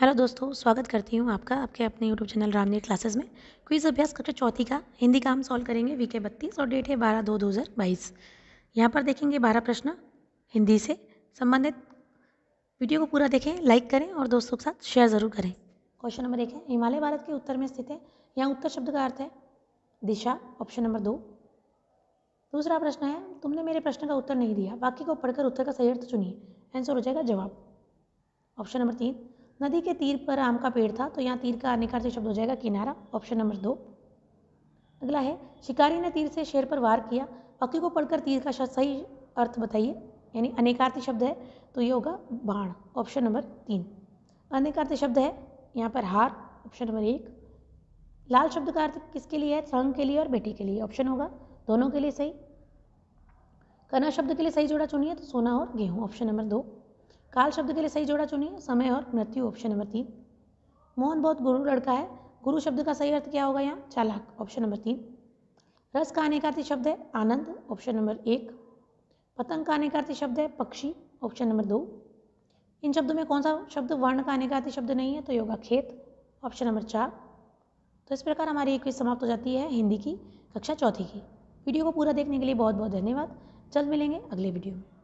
hello दोस्तों स्वागत करती हूँ आपका आपके अपने यूट्यूब चैनल रामनीत क्लासेस में क्विज अभ्यास कक्षा चौथी का हिंदी का हम सॉल्व करेंगे वीके बत्तीस और डेट है बारह दो दो हज़ार बाईस यहाँ पर देखेंगे बारह प्रश्न हिंदी से संबंधित वीडियो को पूरा देखें लाइक करें और दोस्तों के साथ शेयर ज़रूर करें क्वेश्चन नंबर एक है हिमालय भारत के उत्तर में स्थित है यहाँ उत्तर शब्द का अर्थ है दिशा ऑप्शन नंबर दो दूसरा प्रश्न है तुमने मेरे प्रश्न का उत्तर नहीं दिया बाकी को पढ़कर उत्तर का सही अर्थ चुनिए आंसर हो जाएगा जवाब ऑप्शन नंबर तीन नदी के तीर पर आम का पेड़ था तो यहाँ तीर का अनिकार से शब्द हो जाएगा किनारा ऑप्शन नंबर दो अगला है शिकारी ने तीर से शेर पर वार किया पक्की को पढ़कर तीर का सही अर्थ बताइए यानी अनेकार्थी शब्द है तो ये होगा बाण ऑप्शन नंबर तीन अनेकार्थी शब्द है यहाँ पर हार ऑप्शन नंबर एक लाल शब्द का अर्थ किसके लिए है संघ के लिए और बेटी के लिए ऑप्शन होगा दोनों के लिए सही कना शब्द के लिए सही जोड़ा चुनिए तो सोना और गेहूं ऑप्शन नंबर दो काल शब्द के लिए सही जोड़ा चुनिए समय और मृत्यु ऑप्शन नंबर तीन मोहन बहुत गुरु लड़का है गुरु शब्द का सही अर्थ क्या होगा यहाँ चालाक ऑप्शन नंबर तीन रस का अनेकार्थी शब्द है आनंद ऑप्शन नंबर एक पतंग का अनेकार्थी शब्द है पक्षी ऑप्शन नंबर दो इन शब्दों में कौन सा शब्द वर्ण का अनेकार्थी शब्द नहीं है तो योगा खेत ऑप्शन नंबर चार तो इस प्रकार हमारी एक क्विज समाप्त हो जाती है हिंदी की कक्षा चौथी की वीडियो को पूरा देखने के लिए बहुत बहुत धन्यवाद जल्द मिलेंगे अगले वीडियो में